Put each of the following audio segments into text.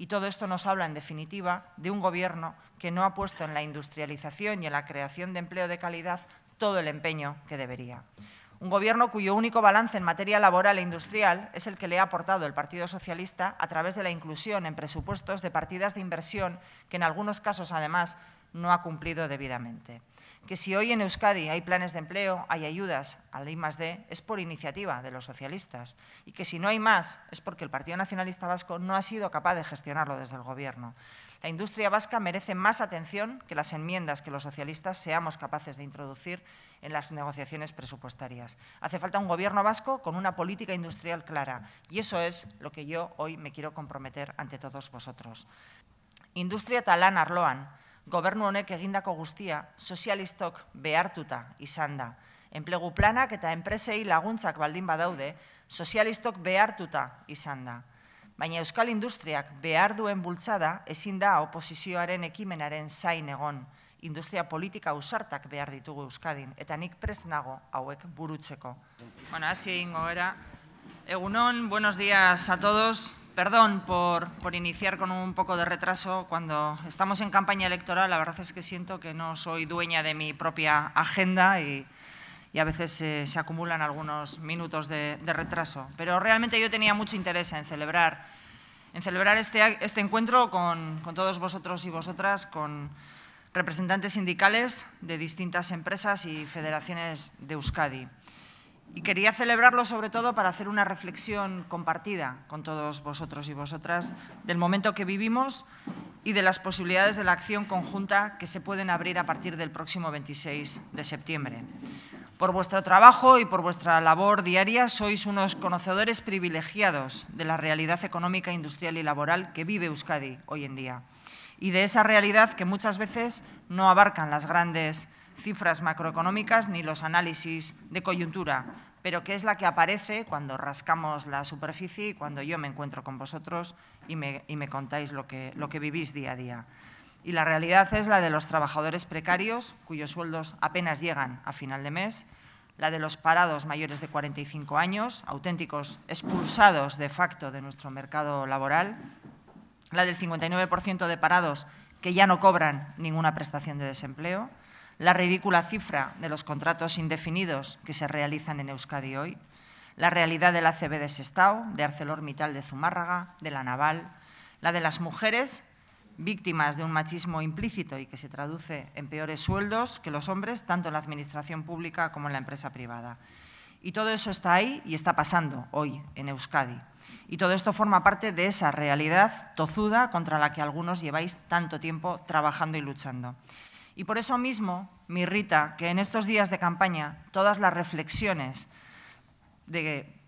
Y todo esto nos habla, en definitiva, de un Gobierno que no ha puesto en la industrialización y en la creación de empleo de calidad todo el empeño que debería. Un Gobierno cuyo único balance en materia laboral e industrial es el que le ha aportado el Partido Socialista a través de la inclusión en presupuestos de partidas de inversión que en algunos casos, además, no ha cumplido debidamente que si hoy en Euskadi hay planes de empleo, hay ayudas al I más es por iniciativa de los socialistas y que si no hay más es porque el Partido Nacionalista Vasco no ha sido capaz de gestionarlo desde el Gobierno. La industria vasca merece más atención que las enmiendas que los socialistas seamos capaces de introducir en las negociaciones presupuestarias. Hace falta un gobierno vasco con una política industrial clara y eso es lo que yo hoy me quiero comprometer ante todos vosotros. Industria talán arloan, gobernu honek egindako guztia sozialistok behartuta izan da. Enplegu planak eta enpresei laguntzak baldin badaude, sozialistok behartuta izan da. Baina Euskal Industriak behar duen bultzada ezin da oposizioaren ekimenaren zain egon. Industria politika usartak behar ditugu Euskadin, eta nik prez nago hauek burutzeko. Bona, hazi ingo, era. Egunon, buenos días a todos. Perdón por, por, iniciar con un poco de retraso. Cuando estamos en campaña electoral, la verdad es que siento que no soy dueña de mi propia agenda y, a veces eh, se acumulan algunos minutos de, retraso. Pero realmente yo tenía mucho interés en celebrar, en celebrar este, este encuentro con, con todos vosotros y vosotras, con representantes sindicales de distintas empresas y federaciones de Euskadi. Y quería celebrarlo sobre todo para hacer una reflexión compartida con todos vosotros y vosotras del momento que vivimos y de las posibilidades de la acción conjunta que se pueden abrir a partir del próximo 26 de septiembre. Por vuestro trabajo y por vuestra labor diaria sois unos conocedores privilegiados de la realidad económica, industrial y laboral que vive Euskadi hoy en día y de esa realidad que muchas veces no abarcan las grandes cifras macroeconómicas ni los análisis de coyuntura, pero que es la que aparece cuando rascamos la superficie y cuando yo me encuentro con vosotros y me, contáis lo que, lo que vivís día a día. Y la realidad es la de los trabajadores precarios, cuyos sueldos apenas llegan a final de mes, la de los parados mayores de 45 años, auténticos expulsados de facto de nuestro mercado laboral, la del 59% de parados que ya no cobran ninguna prestación de desempleo, la ridícula cifra de los contratos indefinidos que se realizan en Euskadi hoy, la realidad de la CB de Sestao, de ArcelorMittal de Zumárraga, de la Naval, la de las mujeres víctimas de un machismo implícito y que se traduce en peores sueldos que los hombres, tanto en la administración pública como en la empresa privada. Y todo eso está ahí y está pasando hoy en Euskadi. Y todo esto forma parte de esa realidad tozuda contra la que algunos lleváis tanto tiempo trabajando y luchando. Y por eso mismo me irrita que en estos días de campaña todas las reflexiones que,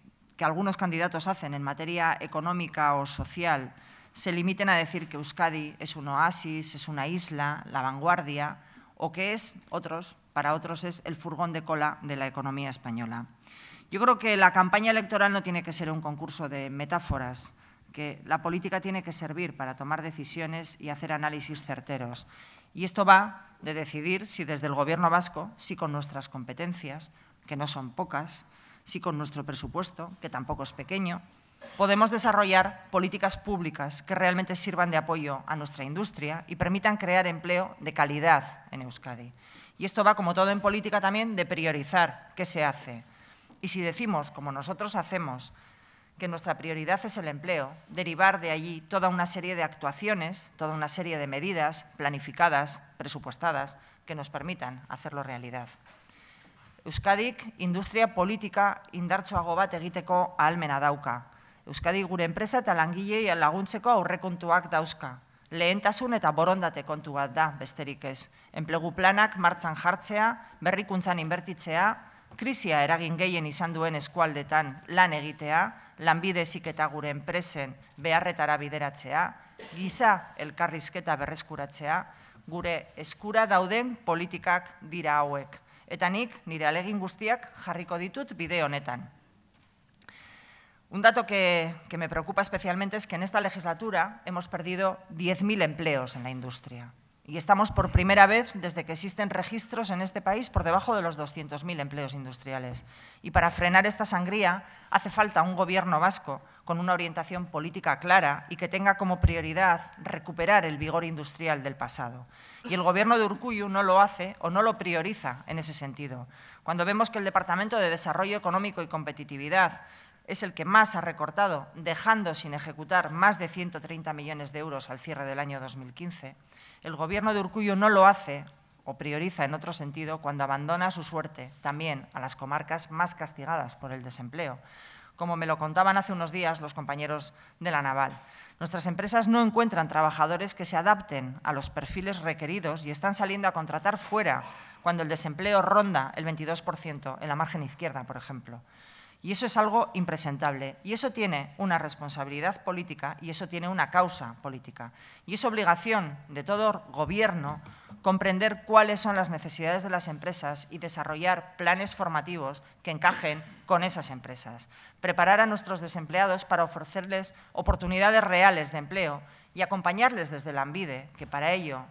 algunos candidatos hacen en materia económica o social se limiten a decir que Euskadi es un oasis, es una isla, la vanguardia, o que es, otros, para otros es el furgón de cola de la economía española. Yo creo que la campaña electoral no tiene que ser un concurso de metáforas, que la política tiene que servir para tomar decisiones y hacer análisis certeros. Y esto va de decidir si desde el Gobierno vasco, si con nuestras competencias, que no son pocas, si con nuestro presupuesto, que tampoco es pequeño, podemos desarrollar políticas públicas que realmente sirvan de apoyo a nuestra industria y permitan crear empleo de calidad en Euskadi. Y esto va, como todo en política, también de priorizar qué se hace. Y si decimos, como nosotros hacemos, que nuestra prioridad es el empleo, derivar de allí toda una serie de actuaciones, toda una serie de medidas planificadas, presupuestadas, que nos permitan hacerlo realidad. Euskadik industria política, indartsuago bat egiteko ahalmena dauka. Euskadi gure enpresa eta langilei laguntzeko aurrekontuak dauzka. Lehentasun eta borondate kontu bat da, besterik ez. Enplegu planak martxan jartzea, berrikuntzan inbertitzea, Krisia eragin gehien izan duen eskualdetan lan egitea, lanbidezik eta gure enpresen beharretara bideratzea, giza elkarrizketa berreskuratzea, gure eskura dauden politikak dira hauek. Eta nik nire alegin guztiak jarriko ditut bide honetan. Un dato que, que me preocupa especialmente es que en esta legislatura hemos perdido 10.000 empleos en la industria. Y estamos por primera vez, desde que existen registros en este país, por debajo de los 200.000 empleos industriales. Y para frenar esta sangría hace falta un gobierno vasco con una orientación política clara y que tenga como prioridad recuperar el vigor industrial del pasado. Y el gobierno de Urcuyu no lo hace o no lo prioriza en ese sentido. Cuando vemos que el Departamento de Desarrollo Económico y Competitividad es el que más ha recortado, dejando sin ejecutar más de 130 millones de euros al cierre del año 2015, el gobierno de Urcuyo no lo hace o prioriza en otro sentido cuando abandona su suerte también a las comarcas más castigadas por el desempleo, como me lo contaban hace unos días los compañeros de la Naval. Nuestras empresas no encuentran trabajadores que se adapten a los perfiles requeridos y están saliendo a contratar fuera cuando el desempleo ronda el 22% en la margen izquierda, por ejemplo. Y eso es algo impresentable. Y eso tiene una responsabilidad política y eso tiene una causa política. Y es obligación de todo gobierno comprender cuáles son las necesidades de las empresas y desarrollar planes formativos que encajen con esas empresas. Preparar a nuestros desempleados para ofrecerles oportunidades reales de empleo y acompañarles desde la Ambide, que para ello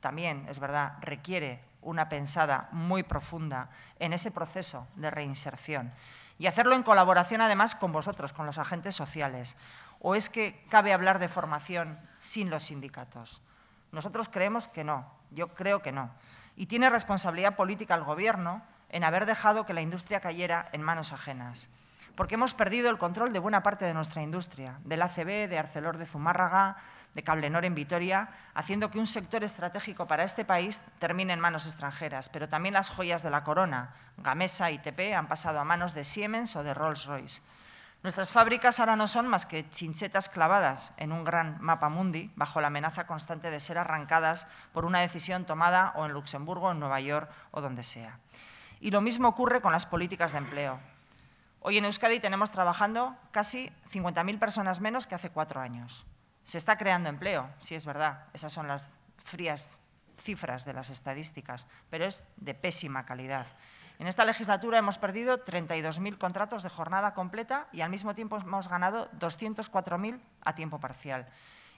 también, es verdad, requiere una pensada muy profunda en ese proceso de reinserción y hacerlo en colaboración además con vosotros, con los agentes sociales. ¿O es que cabe hablar de formación sin los sindicatos? Nosotros creemos que no, yo creo que no. Y tiene responsabilidad política el Gobierno en haber dejado que la industria cayera en manos ajenas. Porque hemos perdido el control de buena parte de nuestra industria, del ACB, de Arcelor de Zumárraga, de Cablenor en Vitoria, haciendo que un sector estratégico para este país termine en manos extranjeras, pero también las joyas de la corona, Gamesa y TP, han pasado a manos de Siemens o de Rolls-Royce. Nuestras fábricas ahora no son más que chinchetas clavadas en un gran mapa mundi, bajo la amenaza constante de ser arrancadas por una decisión tomada o en Luxemburgo, en Nueva York o donde sea. Y lo mismo ocurre con las políticas de empleo. Hoy en Euskadi tenemos trabajando casi 50.000 personas menos que hace cuatro años. Se está creando empleo, sí es verdad, esas son las frías cifras de las estadísticas, pero es de pésima calidad. En esta legislatura hemos perdido 32.000 contratos de jornada completa y al mismo tiempo hemos ganado 204.000 a tiempo parcial.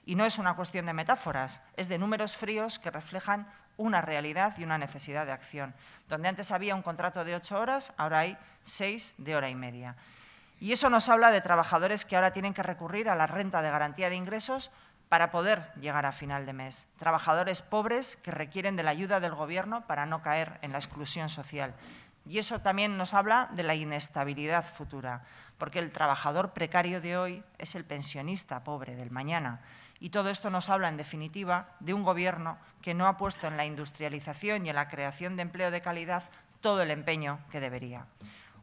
Y no es una cuestión de metáforas, es de números fríos que reflejan una realidad y una necesidad de acción. Donde antes había un contrato de ocho horas, ahora hay seis de hora y media. Y eso nos habla de trabajadores que ahora tienen que recurrir a la renta de garantía de ingresos para poder llegar a final de mes. Trabajadores pobres que requieren de la ayuda del Gobierno para no caer en la exclusión social. Y eso también nos habla de la inestabilidad futura, porque el trabajador precario de hoy es el pensionista pobre del mañana. Y todo esto nos habla, en definitiva, de un Gobierno que no ha puesto en la industrialización y en la creación de empleo de calidad todo el empeño que debería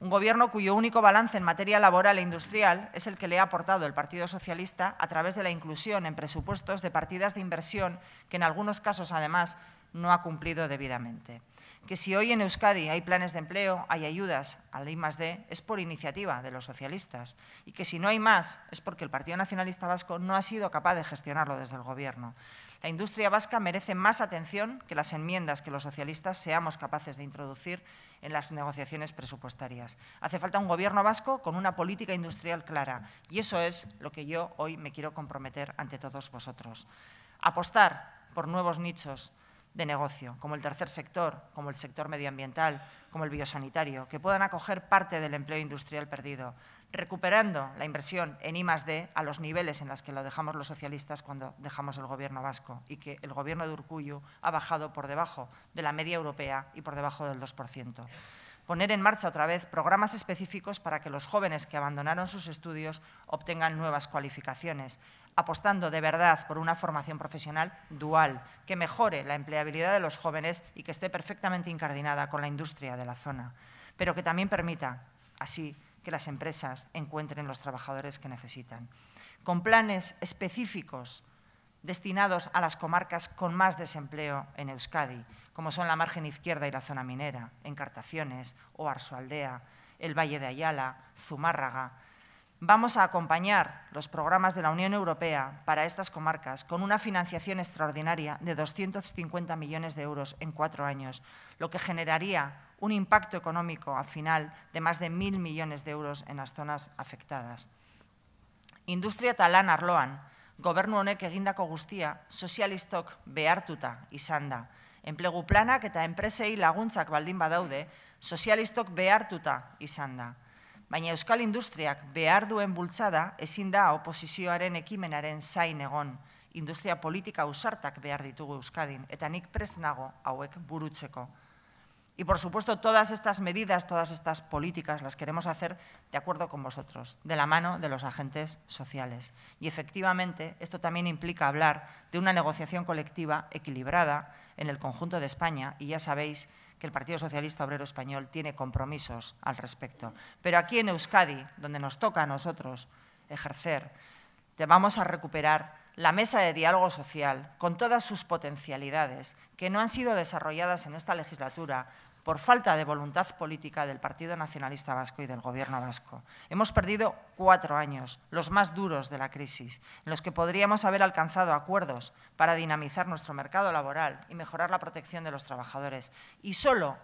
un gobierno cuyo único balance en materia laboral e industrial es el que le ha aportado el Partido Socialista a través de la inclusión en presupuestos de partidas de inversión que en algunos casos, además, no ha cumplido debidamente. Que si hoy en Euskadi hay planes de empleo, hay ayudas al I+.D., es por iniciativa de los socialistas. Y que si no hay más, es porque el Partido Nacionalista Vasco no ha sido capaz de gestionarlo desde el Gobierno. La industria vasca merece más atención que las enmiendas que los socialistas seamos capaces de introducir en las negociaciones presupuestarias. Hace falta un gobierno vasco con una política industrial clara y eso es lo que yo hoy me quiero comprometer ante todos vosotros. Apostar por nuevos nichos de negocio, como el tercer sector, como el sector medioambiental, como el biosanitario, que puedan acoger parte del empleo industrial perdido, recuperando la inversión en I +D a los niveles en los que lo dejamos los socialistas cuando dejamos el Gobierno vasco y que el Gobierno de Urcuyo ha bajado por debajo de la media europea y por debajo del 2% poner en marcha otra vez programas específicos para que los jóvenes que abandonaron sus estudios obtengan nuevas cualificaciones, apostando de verdad por una formación profesional dual que mejore la empleabilidad de los jóvenes y que esté perfectamente incardinada con la industria de la zona, pero que también permita, así, que las empresas encuentren los trabajadores que necesitan, con planes específicos destinados a las comarcas con más desempleo en Euskadi, como son la margen izquierda y la zona minera, Encartaciones, Arzualdea, el Valle de Ayala, Zumárraga, Vamos a acompañar los programas de la Unión Europea para estas comarcas con una financiación extraordinaria de 250 millones de euros en cuatro años, lo que generaría un impacto económico al final de más de 1.000 millones de euros en las zonas afectadas. Industria talan arloan, gobernu honek egindako guztia sozialistok behartuta izan da. Enplegu planak eta enpresei laguntzak baldin badaude, sozialistok beartuta y sanda baina euskal industriak behar duen bultzada ezin da oposizioaren ekimenaren zain egon. Industria politika usartak behar ditugu Euskadin, eta nik preznago hauek burutzeko. Y por supuesto, todas estas medidas, todas estas políticas las queremos hacer de acuerdo con vosotros, de la mano de los agentes sociales. Y efectivamente, esto también implica hablar de una negociación colectiva equilibrada en el conjunto de España y ya sabéis que el Partido Socialista Obrero Español tiene compromisos al respecto. Pero aquí en Euskadi, donde nos toca a nosotros ejercer, vamos a recuperar la mesa de diálogo social con todas sus potencialidades que no han sido desarrolladas en esta legislatura por falta de voluntad política del Partido Nacionalista Vasco y del Gobierno vasco. Hemos perdido cuatro años, los más duros de la crisis, en los que podríamos haber alcanzado acuerdos para dinamizar nuestro mercado laboral y mejorar la protección de los trabajadores. Y solo,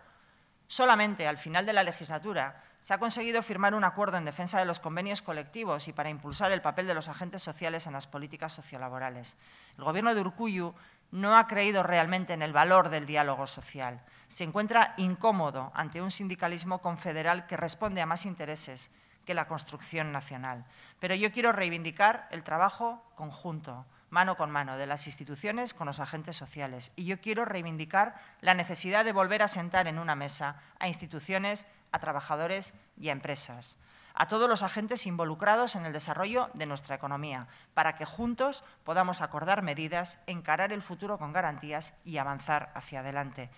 solamente al final de la legislatura, se ha conseguido firmar un acuerdo en defensa de los convenios colectivos y para impulsar el papel de los agentes sociales en las políticas sociolaborales. El Gobierno de Urcuyu no ha creído realmente en el valor del diálogo social. Se encuentra incómodo ante un sindicalismo confederal que responde a más intereses que la construcción nacional. Pero yo quiero reivindicar el trabajo conjunto, mano con mano, de las instituciones con los agentes sociales. Y yo quiero reivindicar la necesidad de volver a sentar en una mesa a instituciones, a trabajadores y a empresas a todos los agentes involucrados en el desarrollo de nuestra economía, para que juntos podamos acordar medidas, encarar el futuro con garantías y avanzar hacia adelante.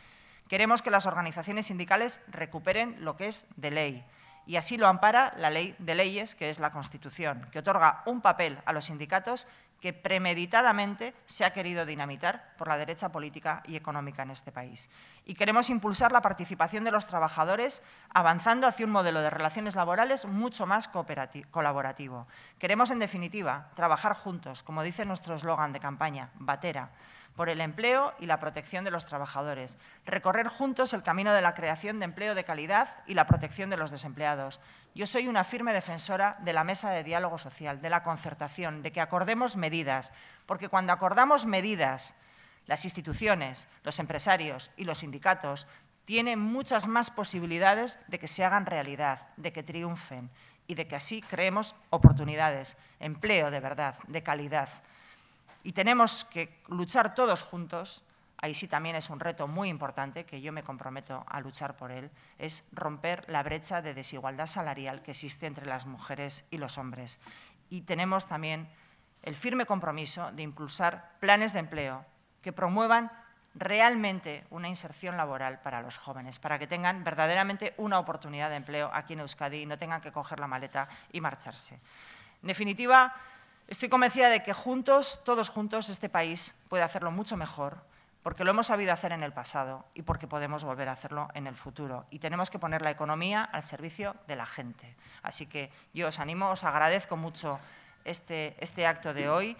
Queremos que las organizaciones sindicales recuperen lo que es de ley, y así lo ampara la ley de leyes, que es la Constitución, que otorga un papel a los sindicatos que premeditadamente se ha querido dinamitar por la derecha política y económica en este país. Y queremos impulsar la participación de los trabajadores avanzando hacia un modelo de relaciones laborales mucho más colaborativo. Queremos, en definitiva, trabajar juntos, como dice nuestro eslogan de campaña, Batera, por el empleo y la protección de los trabajadores, recorrer juntos el camino de la creación de empleo de calidad y la protección de los desempleados. Yo soy una firme defensora de la mesa de diálogo social, de la concertación, de que acordemos medidas, porque cuando acordamos medidas, las instituciones, los empresarios y los sindicatos tienen muchas más posibilidades de que se hagan realidad, de que triunfen y de que así creemos oportunidades, empleo de verdad, de calidad y tenemos que luchar todos juntos, ahí sí también es un reto muy importante que yo me comprometo a luchar por él, es romper la brecha de desigualdad salarial que existe entre las mujeres y los hombres. Y tenemos también el firme compromiso de impulsar planes de empleo que promuevan realmente una inserción laboral para los jóvenes, para que tengan verdaderamente una oportunidad de empleo aquí en Euskadi y no tengan que coger la maleta y marcharse. En definitiva, Estoy convencida de que juntos, todos juntos, este país puede hacerlo mucho mejor, porque lo hemos sabido hacer en el pasado y porque podemos volver a hacerlo en el futuro. Y tenemos que poner la economía al servicio de la gente. Así que yo os animo, os agradezco mucho este, este acto de hoy